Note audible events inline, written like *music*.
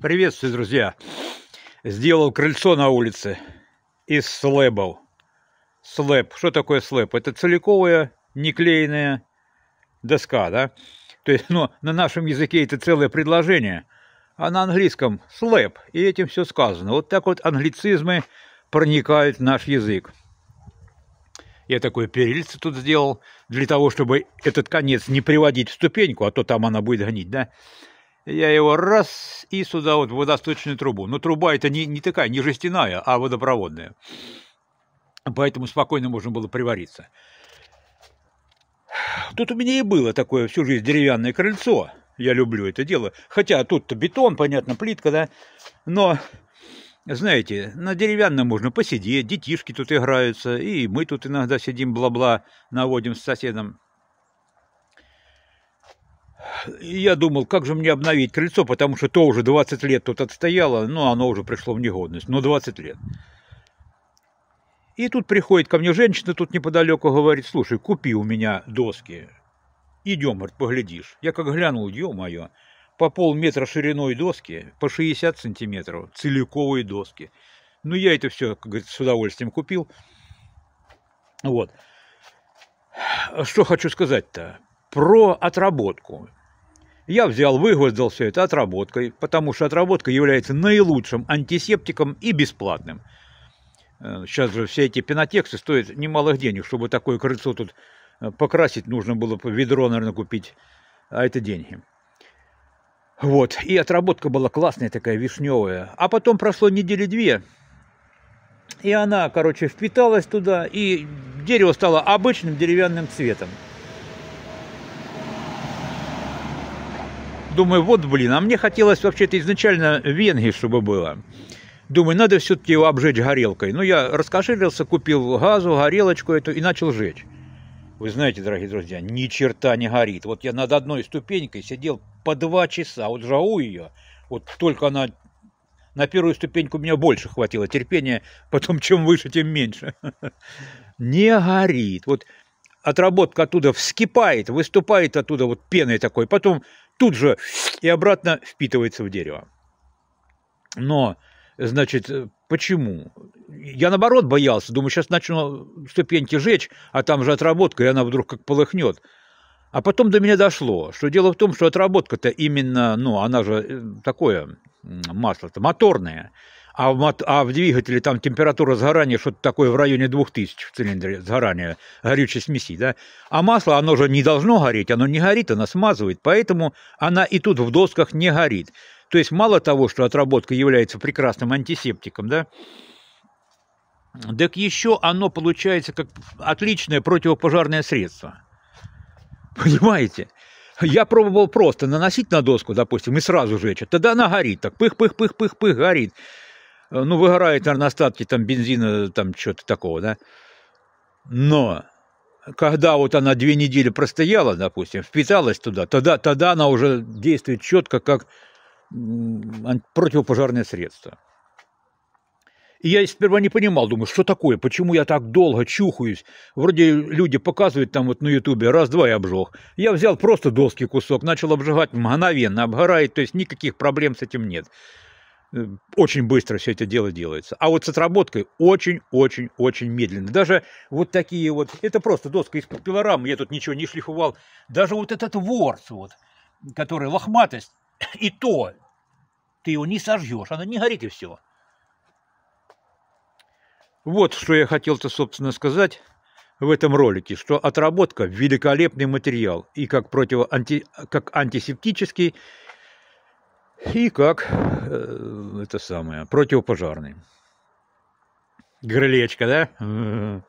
Приветствую, друзья! Сделал крыльцо на улице из слэбов. Слэб. Что такое слэб? Это целиковая неклеенная доска, да? То есть, *laughs* ну, на нашем языке это целое предложение, а на английском слэб, и этим все сказано. Вот так вот англицизмы проникают в наш язык. Я такой перильце тут сделал, для того, чтобы этот конец не приводить в ступеньку, а то там она будет гнить, да? Я его раз и сюда вот в водосточную трубу. Но труба это не, не такая, не жестяная, а водопроводная. Поэтому спокойно можно было привариться. Тут у меня и было такое всю жизнь деревянное крыльцо. Я люблю это дело. Хотя тут-то бетон, понятно, плитка, да. Но, знаете, на деревянном можно посидеть, детишки тут играются, и мы тут иногда сидим, бла-бла, наводим с соседом я думал, как же мне обновить крыльцо, потому что то уже 20 лет тут отстояло, но оно уже пришло в негодность, но 20 лет. И тут приходит ко мне женщина тут неподалеку, говорит, слушай, купи у меня доски. Идем, говорит, поглядишь. Я как глянул, ё-моё, по полметра шириной доски, по 60 сантиметров, целиковые доски. Ну, я это все, как говорится, с удовольствием купил. Вот. Что хочу сказать-то? Про отработку. Я взял, выгвоздал все это отработкой, потому что отработка является наилучшим антисептиком и бесплатным. Сейчас э, же все эти пенотексы стоят немалых денег. Чтобы такое крыльцо тут э, покрасить, нужно было ведро, наверное, купить, а это деньги. Вот, и отработка была классная такая, вишневая. А потом прошло недели две, и она, короче, впиталась туда, и дерево стало обычным деревянным цветом. думаю, вот блин, а мне хотелось вообще-то изначально венги, чтобы было. Думаю, надо все-таки его обжечь горелкой. Ну, я раскошелился, купил газу, горелочку эту и начал жечь. Вы знаете, дорогие друзья, ни черта не горит. Вот я над одной ступенькой сидел по два часа, вот жау ее, вот только она на первую ступеньку у меня больше хватило терпения, потом чем выше, тем меньше. *laughs* Не горит. Вот отработка оттуда вскипает, выступает оттуда вот пеной такой, потом тут же и обратно впитывается в дерево. Но, значит, почему? Я наоборот боялся, думаю, сейчас начну ступеньки жечь, а там же отработка, и она вдруг как полыхнет. А потом до меня дошло, что дело в том, что отработка-то именно, ну, она же э, такое масло-то моторное – а в, мот... а в двигателе там температура сгорания что-то такое в районе 2000 в цилиндре сгорания горючей смеси, да? А масло, оно же не должно гореть, оно не горит, оно смазывает, поэтому она и тут в досках не горит. То есть мало того, что отработка является прекрасным антисептиком, да, так еще оно получается как отличное противопожарное средство. Понимаете? Я пробовал просто наносить на доску, допустим, и сразу жечь. Тогда она горит, так пых-пых-пых-пых-пых горит. Э, ну, выгорает, наверное, остатки там бензина, там что то такого, да. Но когда вот она две недели простояла, допустим, впиталась туда, тогда, тогда она уже действует четко как противопожарное средство. И я сперва не понимал, думаю, что такое, почему я так долго чухаюсь. Вроде люди показывают там вот на ютубе, раз-два я обжег. Я взял просто доски кусок, начал обжигать мгновенно, обгорает, то есть никаких проблем с этим нет очень быстро все это дело делается. А вот с отработкой очень-очень-очень медленно. Даже вот такие вот, это просто доска из пилорамы, я тут ничего не шлифовал. Даже вот этот ворс, вот, который лохматость, *coughs* и то ты его не сожжешь, она не горит и все. Вот что я хотел-то, собственно, сказать в этом ролике, что отработка – великолепный материал и как, противоанти... как антисептический, и как э, это самое, противопожарный. Крылечко, да?